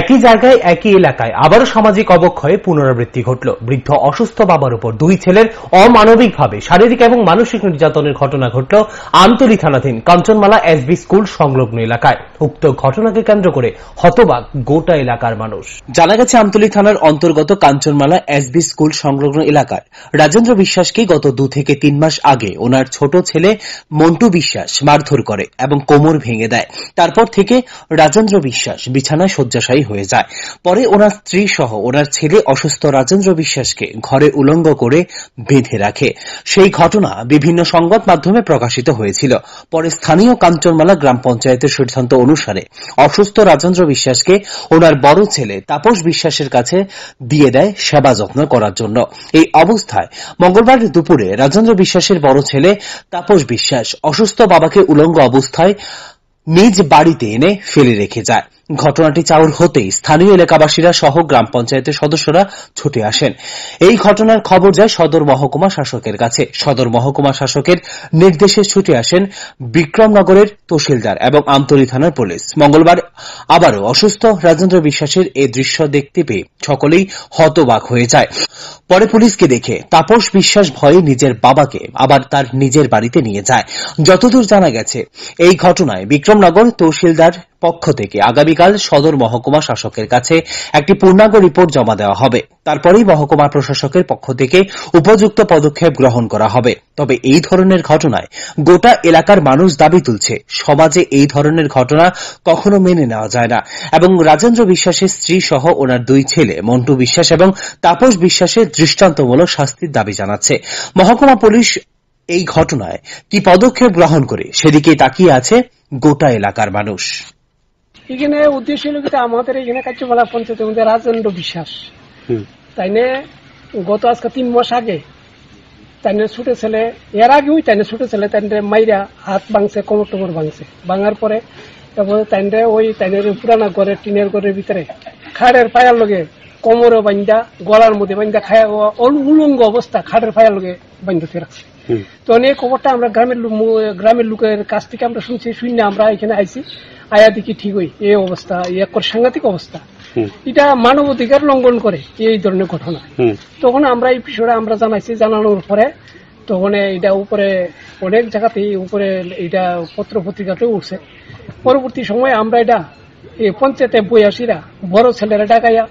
একই জায়গায় একই এলাকায় আবারও সামাজিক অবক্ষয়ে পুনরাবৃত্তি ঘটল বৃদ্ধ অসুস্থ বাবার উপর দুই ছেলের অমানবিকভাবে শারীরিক এবং মানসিক নির্যাতনের ঘটনা ঘটল আমতলী থানাধীন কাঞ্চনমালা এসবি স্কুল সংলগ্ন এলাকায় উক্ত ঘটনাকে কেন্দ্র করে হতবাক গোটা এলাকার মানুষ জানা গেছে আমতলী থানার অন্তর্গত কাঞ্চনমালা এসবি স্কুল সংলগ্ন এলাকায় রাজেন্দ্র বিশ্বাসকে গত দু থেকে তিন মাস আগে ওনার ছোট ছেলে মন্টু বিশ্বাস মারধর করে এবং কোমর ভেঙে দেয় তারপর থেকে রাজেন্দ্র বিশ্বাস বিছানায় শয্যাশায়ী ধরাশায়ী হয়ে যায় পরে ওনার স্ত্রী সহ ওনার ছেলে অসুস্থ রাজেন্দ্র বিশ্বাসকে ঘরে উলঙ্গ করে বেঁধে রাখে সেই ঘটনা বিভিন্ন সংবাদ মাধ্যমে প্রকাশিত হয়েছিল পরে স্থানীয় কাঞ্চনমালা গ্রাম পঞ্চায়েতের সিদ্ধান্ত অনুসারে অসুস্থ রাজেন্দ্র বিশ্বাসকে ওনার বড় ছেলে তাপস বিশ্বাসের কাছে দিয়ে দেয় সেবা যত্ন করার জন্য এই অবস্থায় মঙ্গলবার দুপুরে রাজেন্দ্র বিশ্বাসের বড় ছেলে তাপস বিশ্বাস অসুস্থ বাবাকে উলঙ্গ অবস্থায় নিজ বাড়িতে এনে ফেলে রেখে যায় ঘটনাটি চাউর হতেই স্থানীয় এলাকাবাসীরা সহ গ্রাম পঞ্চায়েতের সদস্যরা ছুটে আসেন এই ঘটনার খবর যায় সদর মহকুমা শাসকের কাছে সদর মহকুমা শাসকের নির্দেশে ছুটে আসেন বিক্রমনগরের তহসিলদার এবং আমতলী থানার পুলিশ মঙ্গলবার আবারও অসুস্থ রাজেন্দ্র বিশ্বাসের এই দৃশ্য দেখতে পেয়ে সকলেই হতবাক হয়ে যায় পরে পুলিশকে দেখে তাপস বিশ্বাস ভয়ে নিজের বাবাকে আবার তার নিজের বাড়িতে নিয়ে যায় যতদূর জানা গেছে এই ঘটনায় বিক্রমনগর তহসিলদার পক্ষ থেকে আগামীকাল সদর মহকুমা শাসকের কাছে একটি পূর্ণাঙ্গ রিপোর্ট জমা দেওয়া হবে তারপরেই মহকুমা প্রশাসকের পক্ষ থেকে উপযুক্ত পদক্ষেপ গ্রহণ করা হবে তবে এই ধরনের ঘটনায় গোটা এলাকার মানুষ দাবি তুলছে সমাজে এই ধরনের ঘটনা কখনো মেনে নেওয়া যায় না এবং রাজেন্দ্র বিশ্বাসের স্ত্রী সহ ওনার দুই ছেলে মন্টু বিশ্বাস এবং তাপস বিশ্বাসের দৃষ্টান্তমূলক শাস্তির দাবি জানাচ্ছে মহকুমা পুলিশ এই ঘটনায় কি পদক্ষেপ গ্রহণ করে সেদিকে তাকিয়ে আছে গোটা এলাকার মানুষ এখানে উদ্দেশ্য হলো কিন্তু আমাদের এখানে কার্যকলা পঞ্চায়েতের মধ্যে রাজেন্দ্র বিশ্বাস তাই না গত আজকে তিন মাস আগে তাই না ছেলে এর আগেও তাই না ছেলে তাই মাইরা হাত ভাঙছে কোমর টোমর ভাঙছে ভাঙার পরে তারপরে তাইনরে ওই তাইনের পুরানা ঘরের টিনের ঘরের ভিতরে খাড়ের পায়ার লগে কোমরে বান্ধা গলার মধ্যে বান্ধা খায় উলঙ্গ অবস্থা খাড়ের পায়ার লগে বান্ধতে রাখছে তো এই খবরটা আমরা গ্রামের গ্রামের লোকের কাছ থেকে আমরা শুনছি শুনে আমরা এখানে আইছি আয়া দেখি ঠিক হই এই অবস্থা এক সাংঘাতিক অবস্থা এটা মানব অধিকার লঙ্ঘন করে এই ধরনের ঘটনা তখন আমরা এই বিষয়টা আমরা জানাইছি জানানোর পরে তখন এটা উপরে অনেক জায়গাতে উপরে এটা পত্র পত্রিকাতেও উঠছে পরবর্তী সময় আমরা এটা এই পঞ্চায়েতে বইয়াসিরা বড় ছেলেরা ডাকাইয়া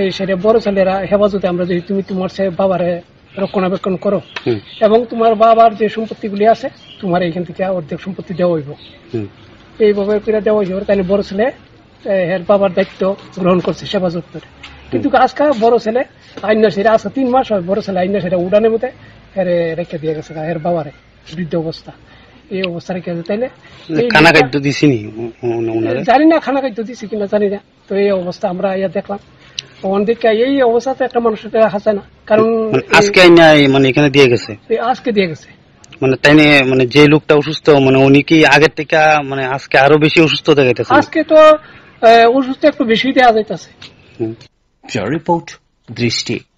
এই সেটা বড় ছেলেরা হেফাজতে আমরা যদি তুমি তোমার সে বাবারে রক্ষণাবেক্ষণ করো এবং তোমার বাবার যে সম্পত্তিগুলি আছে তোমার এইখান থেকে অর্ধেক সম্পত্তি দেওয়া হইব এইভাবে করে দেওয়া হইব তাহলে বড় ছেলে হের বাবার দায়িত্ব গ্রহণ করছে সেবা যত্নের কিন্তু আজকাল বড় ছেলে আইনার সেটা আজকে তিন মাস হয় বড় ছেলে আইনার সেটা উড়ানের মধ্যে এর রেখে দিয়ে গেছে হের বাবারে বৃদ্ধ অবস্থা এই অবস্থা রেখে আছে তাইলে খানা খাদ্য দিছিনি জানি না খানা খাদ্য দিছি কিনা জানি না তো এই অবস্থা আমরা ইয়া দেখলাম ওখান থেকে এই অবস্থাতে একটা মানুষের হাসে না কারণ মানে আজকে মানে এখানে দিয়ে গেছে আজকে দিয়ে গেছে মানে তাই মানে যে লোকটা অসুস্থ মানে উনি কি আগের থেকে মানে আজকে আরো বেশি অসুস্থ দেখাইতেছে আজকে তো অসুস্থ একটু বেশি দেখা যাইতেছে রিপোর্ট দৃষ্টি